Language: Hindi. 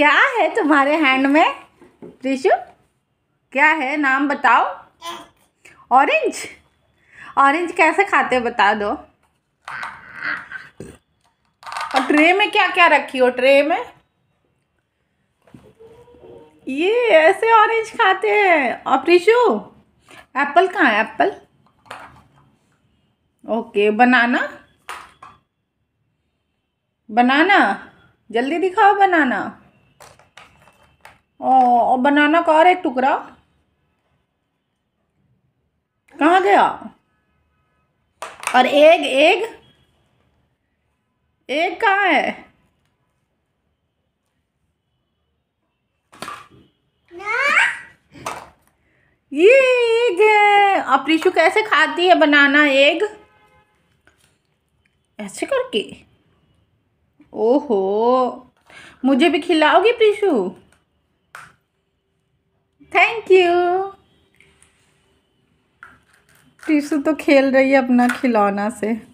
क्या है तुम्हारे हैंड में रिशु क्या है नाम बताओ ऑरेंज ऑरेंज कैसे खाते हो बता दो और ट्रे में क्या क्या रखी हो ट्रे में ये ऐसे ऑरेंज खाते हैं और रिशु एप्पल कहाँ है एप्पल ओके बनाना बनाना जल्दी दिखाओ बनाना और बनाना का और एक टुकड़ा कहाँ गया और एग एग एग कहाँ है ये एग है आप रिशु कैसे खाती है बनाना एग ऐसे करके ओहो मुझे भी खिलाओगी प्रीशु यू टीसू तो खेल रही है अपना खिलौना से